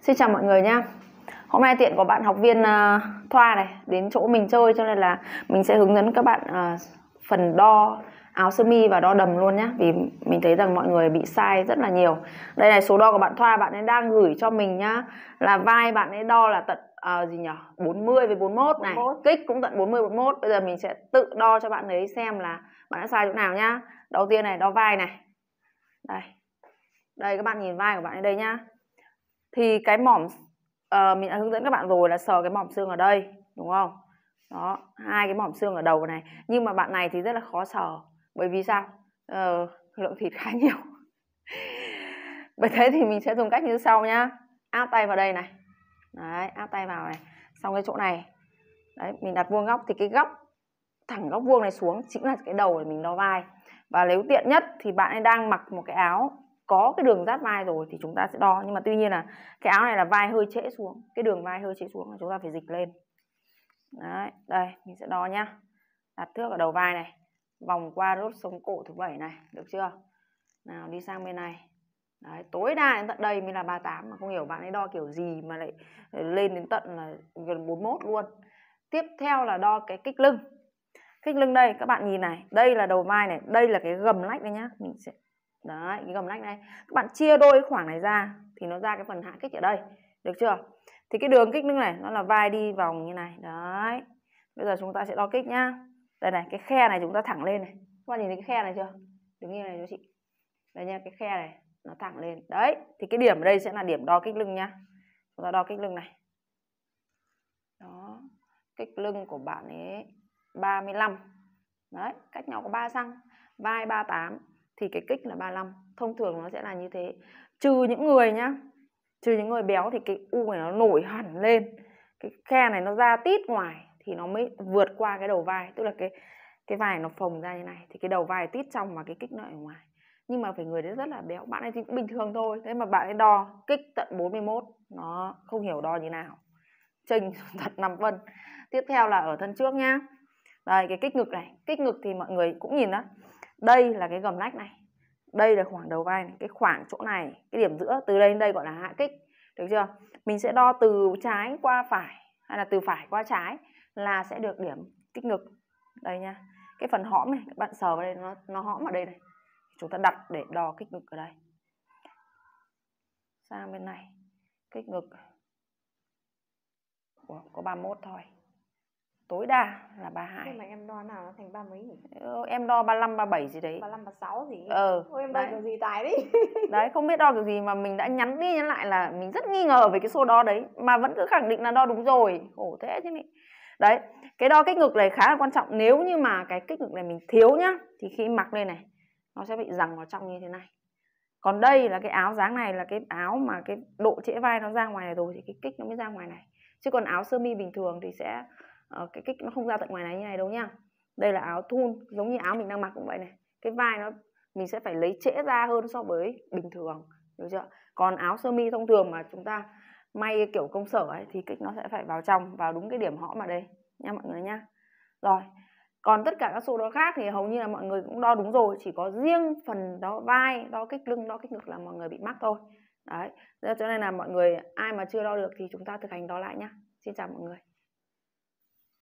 Xin chào mọi người nhé Hôm nay tiện của bạn học viên uh, Thoa này đến chỗ mình chơi cho nên là mình sẽ hướng dẫn các bạn uh, phần đo áo sơ mi và đo đầm luôn nhé Vì mình thấy rằng mọi người bị sai rất là nhiều Đây này số đo của bạn Thoa bạn ấy đang gửi cho mình nhá Là vai bạn ấy đo là tận uh, gì nhỉ 40 với 41 này 41. Kích cũng tận 40 41 Bây giờ mình sẽ tự đo cho bạn ấy xem là bạn đã sai chỗ nào nhá Đầu tiên này đo vai này Đây Đây các bạn nhìn vai của bạn ấy đây nhá thì cái mỏm uh, mình đã hướng dẫn các bạn rồi là sờ cái mỏm xương ở đây đúng không đó hai cái mỏm xương ở đầu này nhưng mà bạn này thì rất là khó sờ bởi vì sao uh, lượng thịt khá nhiều bởi thế thì mình sẽ dùng cách như sau nhá áp tay vào đây này đấy áp tay vào này xong cái chỗ này đấy mình đặt vuông góc thì cái góc thẳng góc vuông này xuống chính là cái đầu để mình đo vai và nếu tiện nhất thì bạn ấy đang mặc một cái áo có cái đường giáp vai rồi thì chúng ta sẽ đo nhưng mà tuy nhiên là cái áo này là vai hơi trễ xuống cái đường vai hơi trễ xuống là chúng ta phải dịch lên Đấy, đây mình sẽ đo nhá đặt thước ở đầu vai này vòng qua đốt sống cổ thứ bảy này được chưa nào đi sang bên này Đấy, tối đa đến tận đây mới là 38 mà không hiểu bạn ấy đo kiểu gì mà lại lên đến tận là gần 41 luôn tiếp theo là đo cái kích lưng kích lưng đây các bạn nhìn này đây là đầu vai này đây là cái gầm lách đây nhá mình sẽ đấy cái gầm nách này các bạn chia đôi cái khoảng này ra thì nó ra cái phần hạ kích ở đây được chưa thì cái đường kích nước này nó là vai đi vòng như này đấy bây giờ chúng ta sẽ đo kích nhá đây này cái khe này chúng ta thẳng lên này các bạn nhìn thấy cái khe này chưa đứng như này cho chị đây nha cái khe này nó thẳng lên đấy thì cái điểm ở đây sẽ là điểm đo kích lưng nhá. chúng ta đo kích lưng này đó kích lưng của bạn ấy 35 đấy cách nhau có 3 xăng vai 38 thì cái kích là 35 thông thường nó sẽ là như thế trừ những người nhá trừ những người béo thì cái u này nó nổi hẳn lên cái khe này nó ra tít ngoài thì nó mới vượt qua cái đầu vai tức là cái cái vai nó phồng ra như này thì cái đầu vai tít trong và cái kích nó ở ngoài nhưng mà phải người đấy rất là béo bạn ấy thì cũng bình thường thôi thế mà bạn ấy đo kích tận 41 nó không hiểu đo như nào trình thật nằm vân tiếp theo là ở thân trước nhá đây cái kích ngực này kích ngực thì mọi người cũng nhìn đó đây là cái gầm nách này đây là khoảng đầu vai này cái khoảng chỗ này cái điểm giữa từ đây đến đây gọi là hạ kích được chưa mình sẽ đo từ trái qua phải hay là từ phải qua trái là sẽ được điểm kích ngực đây nha cái phần hõm này các bạn sờ vào đây nó nó hõm ở đây này chúng ta đặt để đo kích ngực ở đây sang bên này kích ngực Ủa, có 31 thôi tối đa là 32 Thế mà em đo nào nó thành ba mấy nhỉ? Ừ, em đo 35, 37 gì đấy 35, 36 gì Ờ Ôi, em đo đấy. kiểu gì tài đấy Đấy không biết đo kiểu gì mà mình đã nhắn đi nhắn lại là mình rất nghi ngờ về cái số đo đấy Mà vẫn cứ khẳng định là đo đúng rồi Khổ thế chứ nhỉ Đấy cái đo kích ngực này khá là quan trọng Nếu như mà cái kích ngực này mình thiếu nhá Thì khi mặc lên này nó sẽ bị rằng vào trong như thế này còn đây là cái áo dáng này là cái áo mà cái độ trễ vai nó ra ngoài này rồi thì cái kích nó mới ra ngoài này chứ còn áo sơ mi bình thường thì sẽ Ờ, cái kích nó không ra tận ngoài này như này đâu nha đây là áo thun giống như áo mình đang mặc cũng vậy này cái vai nó mình sẽ phải lấy trễ ra hơn so với bình thường được chưa còn áo sơ mi thông thường mà chúng ta may kiểu công sở ấy thì kích nó sẽ phải vào trong vào đúng cái điểm hõm mà đây nha mọi người nha rồi còn tất cả các số đo khác thì hầu như là mọi người cũng đo đúng rồi chỉ có riêng phần đo vai đo kích lưng đo kích ngực là mọi người bị mắc thôi đấy cho nên là mọi người ai mà chưa đo được thì chúng ta thực hành đo lại nhá xin chào mọi người